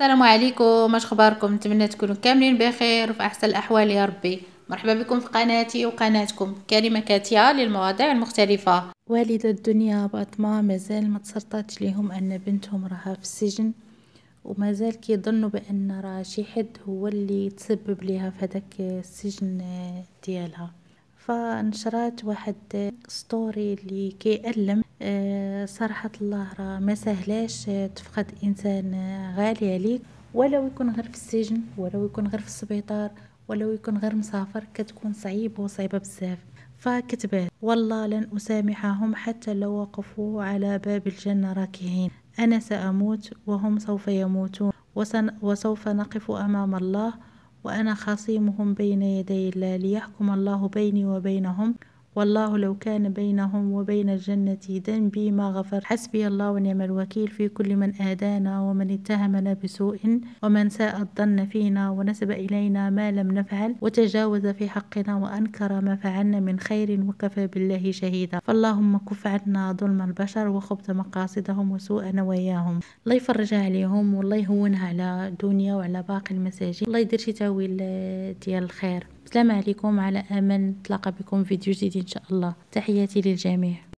السلام عليكم اش اخباركم نتمنى تكونوا كاملين بخير وفي احسن الاحوال يا ربي مرحبا بكم في قناتي وقناتكم كريمه كاتيا للمواضيع المختلفه والدة الدنيا باطما مازال ما تسرطاتش ليهم ان بنتهم راها في السجن ومازال كيظنوا بان راه شي حد هو اللي تسبب ليها في هذاك السجن ديالها فنشرات واحد ستوري اللي كيألم آه، صراحة الله راه ما سهلاش آه، تفقد انسان آه، غالي عليك ولو يكون غير في السجن ولو يكون غير في السبيطار ولو يكون غير مسافر كتكون صعيبة وصعيبة بزاف فكتبات والله لن أسامحهم حتى لو وقفوا على باب الجنة راكعين أنا سأموت وهم سوف يموتون وسوف نقف أمام الله وأنا خصيمهم بين يدي الله ليحكم الله بيني وبينهم والله لو كان بينهم وبين الجنة ذنبي ما غفر حسبي الله ونعم الوكيل في كل من آدانا ومن اتهمنا بسوء ومن ساء الظن فينا ونسب إلينا ما لم نفعل وتجاوز في حقنا وأنكر ما فعلنا من خير وكفى بالله شهيدا فاللهم كف عنا ظلم البشر وخبث مقاصدهم وسوء نواياهم الله يفرج عليهم والله يهونها على دنيا وعلى باقي المساجين الله يدير شي تاويل ديال الخير السلام عليكم على أمل نتلاقى بكم فيديو جديد إن شاء الله تحياتي للجميع